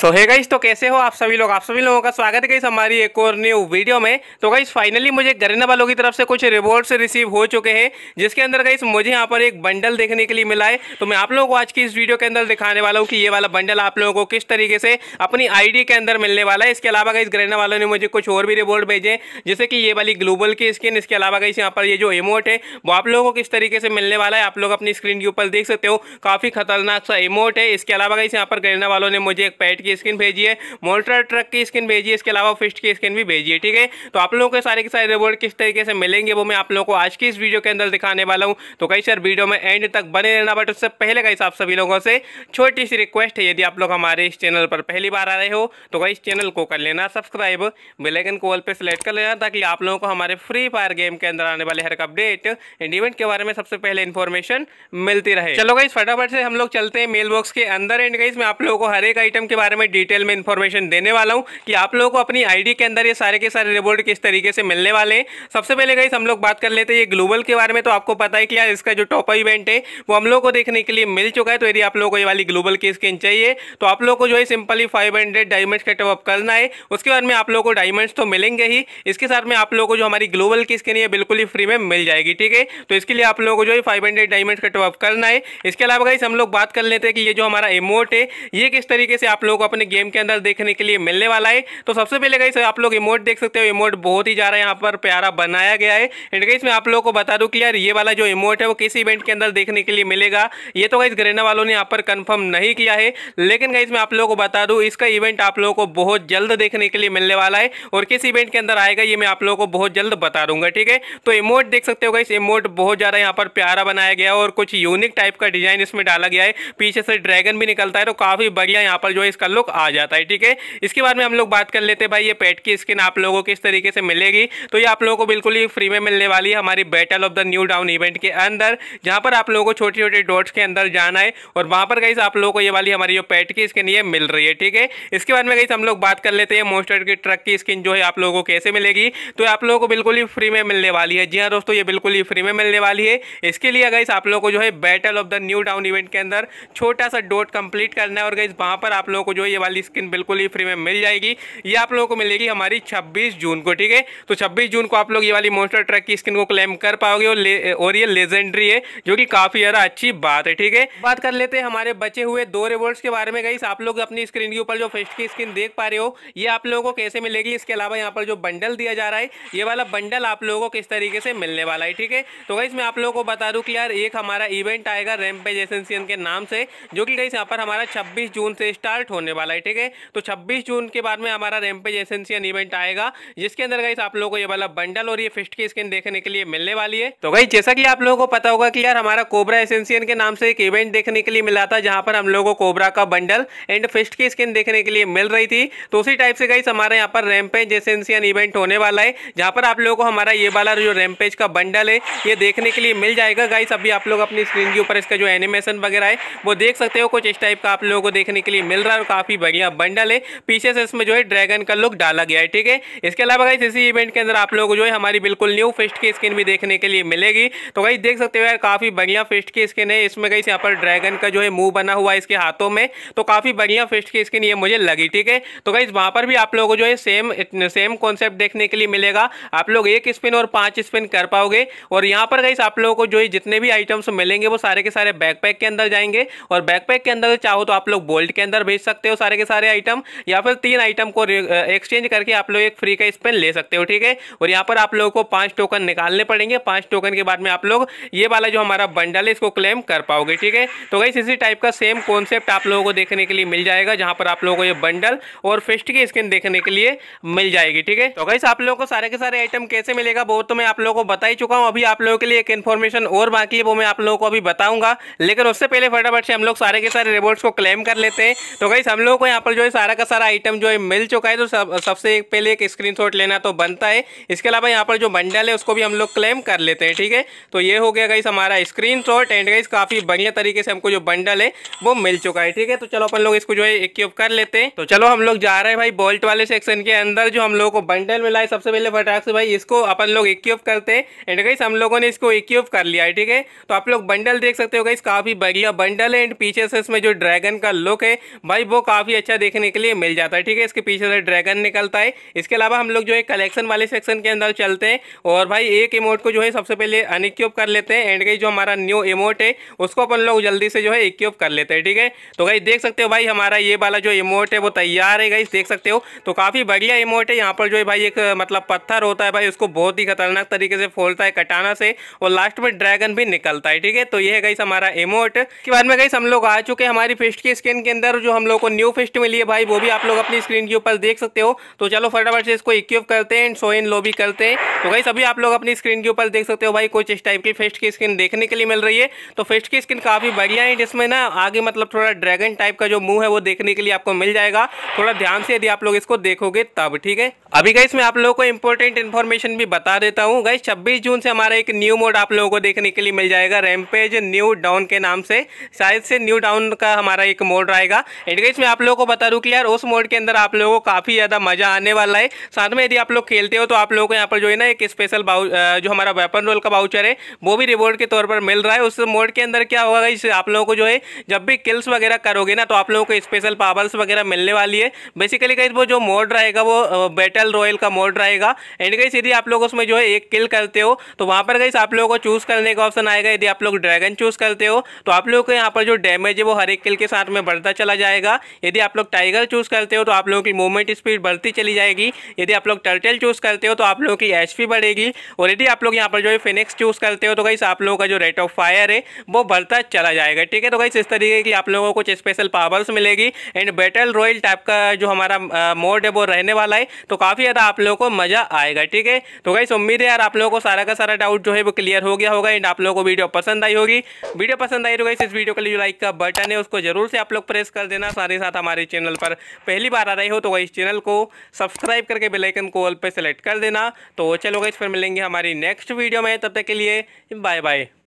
सो है गाइस तो कैसे हो आप सभी लोग आप सभी लोगों का स्वागत है गाइस हमारी एक और न्यू वीडियो में तो गाइस फाइनली मुझे गरीना वालों की तरफ से कुछ रिवॉर्ड्स रिसीव हो चुके हैं जिसके अंदर गाइस मुझे यहाँ पर एक बंडल देखने के लिए मिला है तो मैं आप लोगों को आज की इस वीडियो के अंदर दिखाने वाला हूँ कि ये वाला बंडल आप लोगों को किस तरीके से अपनी आई के अंदर मिलने वाला है इसके अलावा गाइस गरीना वालों ने मुझे कुछ और भी रिवॉर्ड भेजे जैसे कि ये वाली ग्लोबल की स्किन इसके अलावा गाइस यहाँ पर ये जो इमोट है वो आप लोगों को किस तरीके से मिलने वाला है आप लोग अपनी स्क्रीन के ऊपर देख सकते हो काफ़ी खतरनाक सा इमोट है इसके अलावा गाइस यहाँ पर गरीना वालों ने मुझे एक पैट की स्किन भेजिए मोल्ट्रा ट्रक की स्किन भेजिए इसके अलावा फिस्ट की स्किन भी भेजिए ठीक है तो आप लोगों के सारे के सारे रिवॉर्ड किस तरीके से मिलेंगे वो मैं आप लोगों को आज की इस वीडियो के अंदर दिखाने वाला हूँ तो कई सर वीडियो में एंड तक बने रहना बट उससे पहले कई आप सभी लोगों से छोटी सी रिक्वेस्ट है यदि आप लोग हमारे इस चैनल पर पहली बार आ रहे हो तो कई चैनल को कर लेना सब्सक्राइब बेलाइकन कॉल पर सिलेक्ट कर लेना ताकि आप लोगों को हमारे फ्री फायर गेम के अंदर आने वाले हर एक अपडेट एंड इवेंट के बारे में सबसे पहले इन्फॉर्मेशन मिलती रहे चलो गई फटाफट से हम लोग चलते हैं मेल बॉक्स के अंदर एंड गई मैं आप लोगों को हर एक आइटम के बारे बारे में डिटेल में इन्फॉर्मेशन देने वाला हूँ कि आप लोगों को अपनी आईडी के अंदर ये सारे के सारे रिवॉर्ड किस तरीके से मिलने वाले हैं सबसे पहले गई हम लोग बात कर लेते हैं ये ग्लोबल के बारे में तो आपको पता है कि यार इसका जो टॉप इवेंट है वो हम लोग को देखने के लिए मिल चुका है तो यदि आप लोगों को ये वाली ग्लोबल की स्किन चाहिए तो आप लोग को जो है सिंपली फाइव हंड्रेड डायमंड्स का टॉपअप करना है उसके बाद में आप लोग को डायमंड्स तो मिलेंगे ही इसके साथ में आप लोग को जो हमारी ग्लोबल की स्किन है बिल्कुल ही फ्री में मिल जाएगी ठीक है तो इसके लिए आप लोगों को जो है फाइव हंड्रेड डायमंड का टॉपअप करना है इसके अलावा गई हम लोग बात कर लेते हैं कि ये जो हमारा इमोट है ये किस तरीके से आप लोग अपने गेम के अंदर देखने के लिए मिलने वाला है तो सबसे पहले गई आप लोग इमोट देख सकते हो इमोट बहुत ही ज़्यादा यहाँ पर प्यारा बनाया गया है एंड गई मैं आप लोगों को बता दूँ कि यार ये वाला जो इमोट है वो किसी इवेंट के अंदर देखने के लिए मिलेगा ये तो गई ग्रेना वालों ने यहाँ पर कन्फर्म नहीं किया है लेकिन गई मैं आप लोगों को बता दूँ इसका इवेंट आप लोगों को बहुत जल्द देखने के लिए मिलने वाला है और किस इवेंट के अंदर आएगा ये मैं आप लोगों को बहुत जल्द बता दूंगा ठीक है तो इमोट देख सकते हो गई इमोट बहुत ज़्यादा यहाँ पर प्यारा बनाया गया और कुछ यूनिक टाइप का डिजाइन इसमें डाला गया है पीछे से ड्रैगन भी निकलता है तो काफ़ी बढ़िया यहाँ पर जो है इसका लोग आ जाता है ठीक है इसके बाद में हम लोग बात कर लेते हैं भाई ये पेट की स्किन आप लोगों को किस तरीके से मिलेगी तो ये आप लोगों को बिल्कुल ही फ्री में मिलने वाली है हमारी battle of the new down event के अंदर जहाँ पर आप लोगों को छोटे छोटे डॉट्स के अंदर जाना है और वहाँ पर गई आप लोगों को ये वाली हमारी जो पेट की स्किन ये मिल रही है ठीक है इसके बाद में गई हम लोग बात कर लेते हैं मोस्टर की ट्रक की स्किन जो है आप लोगों को कैसे मिलेगी तो आप लोगों को बिल्कुल ही फ्री में मिलने वाली है जी हाँ दोस्तों ये बिल्कुल ही फ्री में मिलने वाली है इसके लिए गई आप लोगों को जो है battle of the new down event के अंदर छोटा सा डोट कंप्लीट करना है और गई वहां पर आप लोगों को जो जो ये वाली स्किन बिल्कुल ही फ्री में मिल जाएगी ये आप लोगों को मिलेगी हमारी छब्बीस जून को ठीक है तो छब्बीस जून को आप लोग ये वाली मोस्टर ट्रक की स्किन को क्लेम कर पाओगे और, और ये लेजेंडरी है जो कि काफ़ी ज़्यादा अच्छी बात है ठीक है बात कर लेते हैं हमारे बचे हुए दो रिवॉर्ड्स के बारे में गई आप लोग अपनी स्क्रीन के ऊपर जो फेस्ट की स्किन देख पा रहे हो ये आप लोगों को कैसे मिलेगी इसके अलावा यहाँ पर जो बंडल दिया जा रहा है ये वाला बंडल आप लोगों को किस तरीके से मिलने वाला है ठीक है तो गई मैं आप लोगों को बता दूँ कि यार एक हमारा इवेंट आएगा रैमपेज एसेंसियन के नाम से जो कि गई यहाँ पर हमारा छब्बीस जून से स्टार्ट होने वाला है ठीक है तो छब्बीस जून के बाद में हमारा रेमपेज एसेंशियन इवेंट आएगा जिसके अंदर गई आप लोगों को ये वाला बंडल और ये फिस्ट की स्किन देखने के लिए मिलने वाली है तो गई जैसा की आप लोगों को पता होगा कि यार हमारा कोबरा एसेंशियन के नाम से एक इवेंट देखने के लिए मिला था जहां पर हम लोगों को कोबरा का बंडल एंड फिस्ट की स्किन देखने के लिए मिल रही थी तो उसी टाइप से गई हमारे यहाँ पर रेमपेज एसेंशियन इवेंट होने वाला है जहां पर आप लोगों को हमारा ये वाला जो रेमपेज का बंडल है ये देखने के लिए मिल जाएगा गाइस अभी आप लोग अपनी स्क्रीन के ऊपर इसका जो एनिमेशन वगैरह है वो देख सकते हो कुछ इस टाइप का आप लोगों को देखने के लिए मिल रहा है और काफ़ी बढ़िया बंडल है पीछे से इसमें जो है ड्रैगन का लुक डाला गया है ठीक है इसके अलावा गाइस इसी इवेंट के अंदर आप लोगों को जो है हमारी बिल्कुल न्यू फिस्ट की स्किन भी देखने के लिए मिलेगी तो गाइस देख सकते हो यार काफ़ी बढ़िया फिस्ट की स्किन है इसमें गाइस यहाँ पर ड्रैगन का जो है मुंह बना हुआ है इसके हाथों में तो काफ़ी बढ़िया फिस्ट की स्किन ये मुझे लगी ठीक है तो गाइस वहां पर भी आप लोगों को जो है सेम सेम कॉन्सेप्ट देखने के लिए मिलेगा आप लोग एक स्पिन और पांच स्पिन कर पाओगे और यहाँ पर गाइस आप लोगों को जो है जितने भी आइटम्स मिलेंगे वो सारे के सारे बैकपैक के अंदर जाएंगे और बैकपैक के अंदर चाहो तो आप लोग बोल्ट के अंदर भेज सकते हो हो सारे के सारे आइटम या फिर तीन आइटम को एक्सचेंज करके आप लोग एक फ्री का स्पेन ले सकते हो ठीक है और यहाँ पर आप लोगों को पाँच टोकन निकालने पड़ेंगे पाँच टोकन के बाद में आप लोग ये वाला जो हमारा बंडल है इसको क्लेम कर पाओगे ठीक है तो वही इसी टाइप का सेम कॉन्सेप्ट आप लोगों को देखने के लिए मिल जाएगा जहाँ पर आप लोगों को ये बंडल और फिस्ट की स्किन देखने के लिए मिल जाएगी ठीक है तो वही आप लोगों को सारे के सारे आइटम कैसे मिलेगा वो तो मैं आप लोगों को बता ही चुका हूँ अभी आप लोगों के लिए एक इन्फॉर्मेशन और बाकी है वो मैं आप लोगों को अभी बताऊंगा लेकिन उससे पहले फटाफट से हम लोग सारे के सारे रिवॉर्ड्स को क्लेम कर लेते हैं तो वही हम लोगों को यहाँ पर जो है सारा का सारा आइटम जो है मिल चुका है तो सब सबसे पहले एक स्क्रीन लेना तो बनता है इसके अलावा यहाँ पर जो बंडल है उसको भी हम लोग क्लेम कर लेते हैं ठीक है तो ये हो गया गई हमारा स्क्रीन शॉट एंड गई काफ़ी बढ़िया तरीके से हमको जो बंडल है वो मिल चुका है ठीक है तो चलो अपन लोग इसको जो है इक्व कर लेते हैं तो चलो हम लोग जा रहे हैं भाई बोल्ट वाले सेक्शन के अंदर जो हम लोग को बंडल मिला है सबसे पहले फटाक से भाई इसको अपन लोग इक्व करते हैं एंड गई हम लोगों ने इसको इक्व कर लिया है ठीक है तो आप लोग बंडल देख सकते हो गई काफ़ी बढ़िया बंडल है एंड पीछे से इसमें जो ड्रैगन का लुक है भाई वो काफ़ी अच्छा देखने के लिए मिल जाता है ठीक है इसके पीछे से ड्रैगन निकलता है इसके अलावा हम लोग जो है कलेक्शन वाले सेक्शन के अंदर चलते हैं और भाई एक इमोट को जो है सबसे पहले अनिक्यूब कर लेते हैं एंड गई जो हमारा न्यू इमोट है उसको अपन लोग जल्दी से जो है इक्यूब कर लेते हैं ठीक है तो गई देख सकते हो भाई हमारा ये वाला जो इमोट है वो तैयार है गई देख सकते हो तो काफ़ी बढ़िया इमोट है यहाँ पर जो है भाई एक मतलब पत्थर होता है भाई उसको बहुत ही खतरनाक तरीके से फोलता है कटाना से और लास्ट में ड्रैगन भी निकलता है ठीक है तो ये है गई हमारा इमोट के बाद में गई हम लोग आ चुके हैं हमारी फिस्ट की स्किन के अंदर जो हम लोग को न्यू फिस्ट मिली है भाई वो भी आप लोग अपनी स्क्रीन के ऊपर देख सकते हो तो चलो फटाफट से इसको इक्व करते हैं एंड सो इन लॉबी करते हैं तो भाई सभी आप लोग अपनी स्क्रीन के ऊपर देख सकते हो भाई कुछ इस टाइप की फिस्ट की स्किन देखने के लिए मिल रही है तो फिस्ट की स्किन काफ़ी बढ़िया है जिसमें ना आगे मतलब थोड़ा ड्रैगन टाइप का जो मुँह है वो देखने के लिए आपको मिल जाएगा थोड़ा ध्यान से यदि आप लोग इसको देखोगे तब ठीक है अभी गई मैं आप लोगों को इंपॉर्टेंट इन्फॉर्मेशन भी बता देता हूँ गई छब्बीस जून से हमारा एक न्यू मोड आप लोगों को देखने के लिए मिल जाएगा रैमपेज न्यू डाउन के नाम से शायद से न्यू डाउन का हमारा एक मोड रहेगा एंड गई मैं आप लोगों को बता दूँ कि यार उस मोड के अंदर आप लोगों को काफ़ी ज़्यादा मज़ा आने वाला है साथ में यदि आप लोग खेलते हो तो आप लोगों को यहाँ पर जो है ना एक स्पेशल जो हमारा वेपन रोल का बाउचर है वो भी रिवॉर्ड के तौर पर मिल रहा है उस मोड के अंदर क्या होगा इस आप लोगों को जो है जब भी किल्स वगैरह करोगे ना तो आप लोगों को स्पेशल पावर्स वगैरह मिलने वाली है बेसिकली कहीं वो जो मोड रहेगा वो बैटल रॉयल का मोड रहेगा एंड कहीं यदि आप लोग उसमें जो है एक किल करते हो तो वहाँ पर कहीं आप लोगों को चूज़ करने का ऑप्शन आएगा यदि आप लोग ड्रैगन चूज़ करते हो तो आप लोगों को यहाँ पर जो डैमेज है वो हर एक किल के साथ में बढ़ता चला जाएगा यदि आप लोग टाइगर चूज़ करते हो तो आप लोगों की मूवमेंट स्पीड बढ़ती चली जाएगी यदि आप लोग टर्टल चूज़ करते हो तो आप लोगों की एच बढ़ेगी और यदि आप लोग यहाँ पर जो है फिनिक्स चूज़ करते हो तो गई आप लोगों का जो रेट ऑफ फायर है वो बढ़ता चला जाएगा ठीक है तो गई इस तरीके की आप लोगों को कुछ स्पेशल पावर्स मिलेगी एंड बैटल रॉयल टाइप का जो हमारा मोड है वो रहने वाला है तो काफ़ी ज़्यादा आप लोगों को मज़ा आएगा ठीक है तो गई उम्मीद है यार आप लोगों को सारा का सारा डाउट जो है वो क्लियर हो गया होगा एंड आप लोगों को वीडियो पसंद आई होगी वीडियो पसंद आई तो गई इस वीडियो के लिए जो लाइक का बटन है उसको जरूर से आप लोग प्रेस कर देना सारे साथ हमारे चैनल पर पहली बार आ रहे हो तो इस चैनल को सब्सक्राइब करके बेलाइकन को ऑल पर सेलेक्ट कर देना तो चलो इस पर मिलेंगे हमारी नेक्स्ट वीडियो में तब तक के लिए बाय बाय